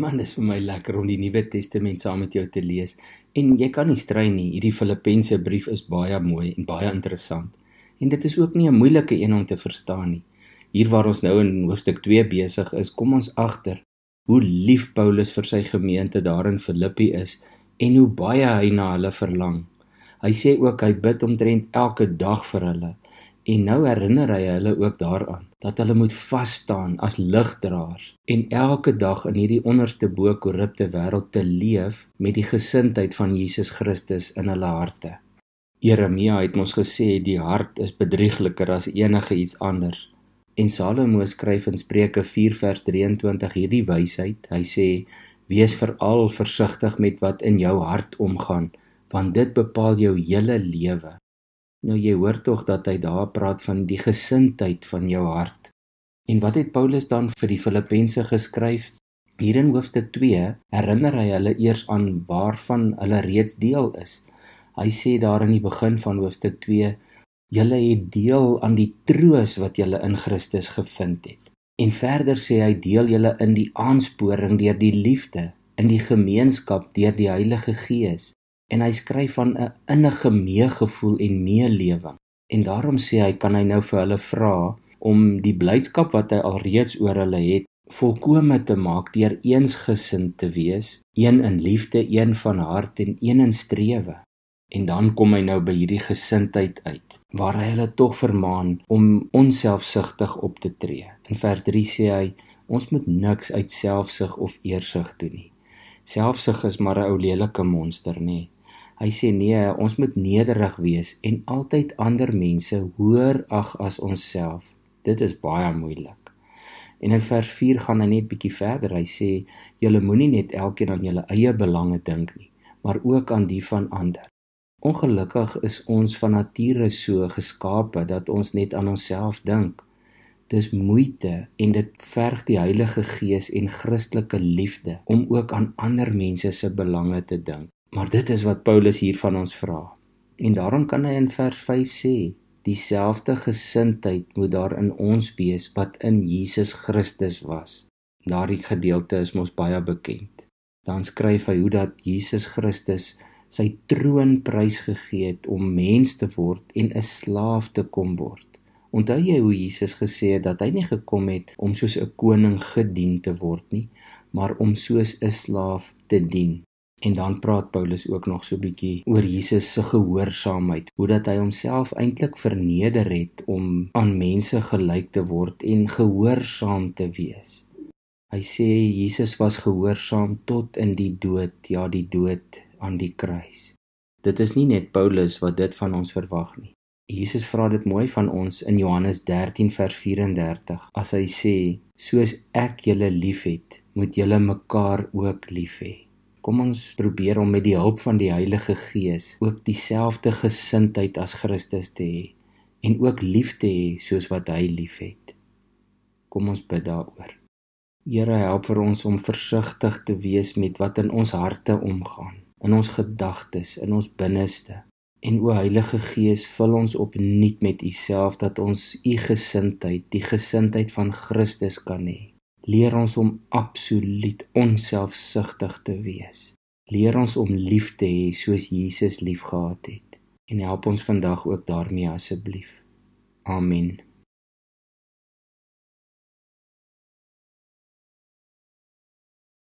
Man, dis vir my lekker om die Nuwe Testament saam met jou te lees en jy kan nie strei nie. Hierdie Filippense brief is baie mooi en baie interessant. En dit is ook nie 'n moeilike een om te verstaan nie. Hier waar ons nou in hoofstuk 2 besig is, kom ons agter hoe lief Paulus vir sy gemeente daar in Filippi is en hoe baie hy na hulle verlang. Hy sê ook hy bid omtrent elke dag vir hulle en nou herinner hy hulle ook daaraan dat hulle moet vas staan as ligdraers en elke dag in hierdie onderste bo korrupte wêreld te leef met die gesindheid van Jesus Christus in hulle harte. Jeremia het ons gesê die hart is bedriegliker as enige iets anders. En Salomo skryf in Spreuke 4:23 hierdie wysheid. Hy sê: "Wees veral versigtig met wat in jou hart omgaan, want dit bepaal jou hele lewe." Nou jy hoor tog dat hy daar praat van die gesindheid van jou hart. En wat het Paulus dan vir die Filippense geskryf? Hier in hoofstuk 2 herinner hy hulle eers aan waarvan hulle reeds deel is. Hy sê daar in die begin van hoofstuk 2: "Julle het deel aan die troos wat julle in Christus gevind het." En verder sê hy: "Deel julle in die aansporing deur die liefde, in die gemeenskap deur die Heilige Gees, en hy skryf van 'n innige meegevoel en meelewing. En daarom sê hy kan hy nou vir hulle vra om die blydskap wat hy alreeds oor hulle het volkome te maak deur eensgesind te wees, een in liefde, een van hart en een in strewe. En dan kom hy nou by hierdie gesindheid uit waar hy hulle tog vermaan om onselfsugtig op te tree. In vers 3 sê hy ons moet niks uit selfsug of eersug doen nie. Selfsug is maar 'n ou lelike monster, nê. Nee. Hy sê nee, ons moet nederig wees en altyd ander mense hoër ag as onsself. Dit is baie moeilik. En in vers 4 gaan hy net bietjie verder. Hy sê julle moenie net elkeen aan julle eie belange dink nie, maar ook aan die van ander. Ongelukkig is ons van nature so geskape dat ons net aan onsself dink. Dis moeite en dit verg die Heilige Gees en Christelike liefde om ook aan ander mense se belange te dink. Maar dit is wat Paulus hier van ons vra. En daarom kan hy in vers 5 sê, dieselfde gesindheid moet daar in ons wees wat in Jesus Christus was. Daardie gedeelte is mos baie bekend. Dan skryf hy hoe dat Jesus Christus sy troon prysgegee het om mens te word en 'n slaaf te kom word. Onthou jy hoe Jesus gesê het dat hy nie gekom het om soos 'n koning gedien te word nie, maar om soos 'n slaaf te dien. En dan praat Paulus ook nog so 'n bietjie oor Jesus se gehoorsaamheid, hoe dat hy homself eintlik verneder het om aan mense gelyk te word en gehoorsaam te wees. Hy sê Jesus was gehoorsaam tot in die dood, ja die dood aan die kruis. Dit is nie net Paulus wat dit van ons verwag nie. Jesus vra dit mooi van ons in Johannes 13 vers 34 as hy sê: "Soos ek julle liefhet, moet julle mekaar ook liefhê." Kom ons probeer om met die hulp van die Heilige Gees ook dieselfde gesindheid as Christus te hê en ook lief te hê soos wat hy lief het. Kom ons bid daaroor. Here help vir ons om versigtig te wees met wat in ons harte omgaan, in ons gedagtes, in ons binneste. En o Heilige Gees, vul ons op nuut met U self dat ons U gesindheid, die gesindheid van Christus kan hê leer ons om absoluut onselfsugtig te wees. Leer ons om lief te hê soos Jesus liefgehad het en help ons vandag ook daarmee asseblief. Amen.